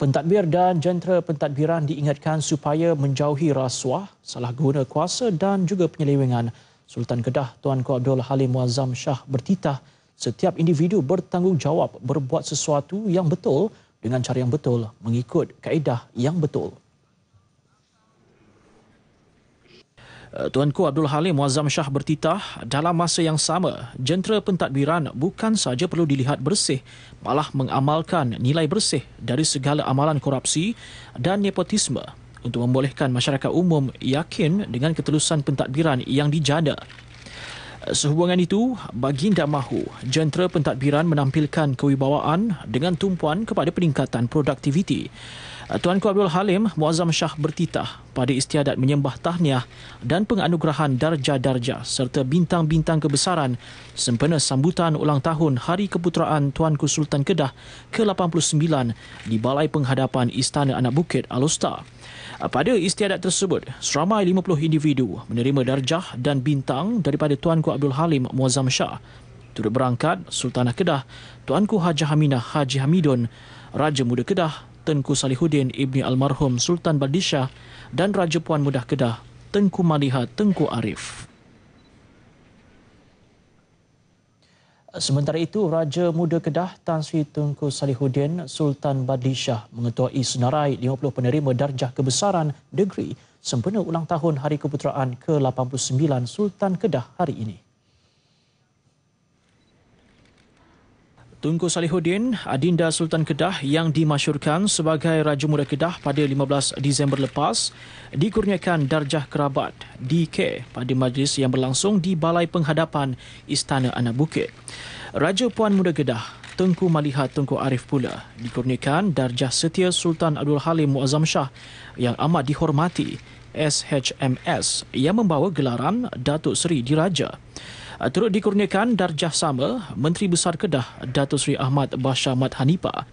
pentadbir dan jentera pentadbiran diingatkan supaya menjauhi rasuah, salah guna kuasa dan juga penyelewengan. Sultan Kedah Tuanku Abdul Halim Muazzam Shah bertitah setiap individu bertanggungjawab berbuat sesuatu yang betul dengan cara yang betul mengikut kaedah yang betul. Eh, Tuanku Abdul Halim Wazam Shah bertitah, dalam masa yang sama, jentera pentadbiran bukan sahaja perlu dilihat bersih, malah mengamalkan nilai bersih dari segala amalan korupsi dan nepotisme untuk membolehkan masyarakat umum yakin dengan ketelusan pentadbiran yang dijana. Eh, sehubungan itu, Baginda mahu jentera pentadbiran menampilkan kewibawaan dengan tumpuan kepada peningkatan produktiviti. Eh, Tuanku Abdul Halim Muazzam Shah bertitah pada istiadat menyembah tahniah dan penganugerahan darjah-darjah serta bintang-bintang kebesaran sempena sambutan ulang tahun Hari Keputeraan Tuanku Sultan Kedah ke-89 di Balai Penghadapan Istana Anak Bukit Alusta. Eh, pada istiadat tersebut, seramai 50 individu menerima darjah dan bintang daripada Tuanku Abdul Halim Muazzam Shah. Turut berangkat Sultanah Kedah, Tuanku Haji Haminah Haji Hamidun, Raja Muda Kedah, Tengku Salihuddin ibni almarhum Sultan Badishah dan Raja Puan Mudah Kedah Tengku Maliha Tengku Arif. Sementara itu, Raja Muda Kedah Tan Sri Tengku Salihuddin Sultan Badishah mengetuai senarai 50 penerima darjah kebesaran negeri sempena ulang tahun Hari Keputeraan ke-89 Sultan Kedah hari ini. Tunku Salihuddin, adinda Sultan Kedah yang dimasyurkan sebagai Raja Muda Kedah pada 15 Disember lepas, dikurniakan darjah kerabat DK pada majlis yang berlangsung di Balai Penghadapan Istana Anak Bukit. Raja Puan Muda Kedah, Tengku Maliha Tengku Arif pula dikurniakan darjah setia Sultan Abdul Halim Muazzam Shah yang amat dihormati SHMS yang membawa gelaran Datuk Seri Diraja. Uh, turut dikurniakan darjah sama Menteri Besar Kedah Datuk Seri Ahmad Basha Hanipa.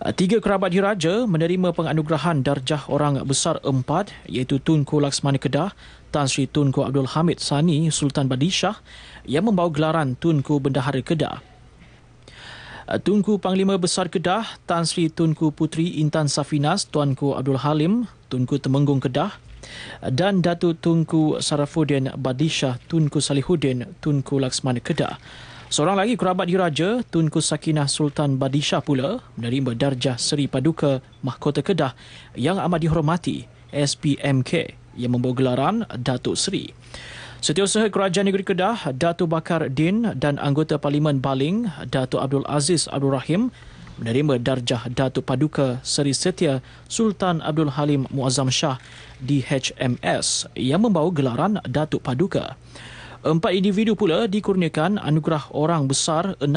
Uh, tiga kerabat diraja menerima penganugerahan darjah orang besar empat iaitu Tunku Laksman Kedah, Tan Sri Tunku Abdul Hamid Sani Sultan Badishah yang membawa gelaran Tunku Bendahara Kedah. Uh, Tunku Panglima Besar Kedah, Tan Sri Tunku Putri Intan Safinas, Tuanku Abdul Halim, Tunku Temenggung Kedah, dan Datu Tunku Sarafuddin Badisha Tunku Salihuddin Tunku Laksman Kedah. Seorang lagi kerabat diraja, Tunku Sakinah Sultan Badisha pula menerima darjah Seri Paduka Mahkota Kedah yang amat dihormati SPMK yang membawa gelaran Datuk Seri. Setiausaha Kerajaan Negeri Kedah, Datuk Bakar Din dan anggota Parlimen Baling, Datuk Abdul Aziz Abdul Rahim menerima darjah Datuk Paduka Seri Setia Sultan Abdul Halim Muazzam Shah di HMS yang membawa gelaran Datuk Paduka. Empat individu pula dikurniakan anugerah orang besar 16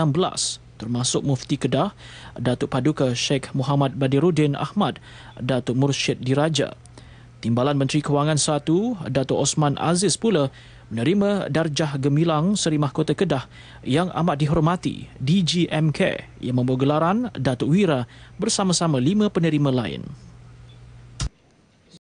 termasuk Mufti Kedah, Datuk Paduka Sheikh Muhammad Badiruddin Ahmad, Datuk Murshid Diraja. Timbalan Menteri Kewangan 1, Datuk Osman Aziz pula menerima darjah gemilang Seri Mahkota Kedah yang amat dihormati DGMK yang membawa gelaran Datuk Wira bersama-sama lima penerima lain.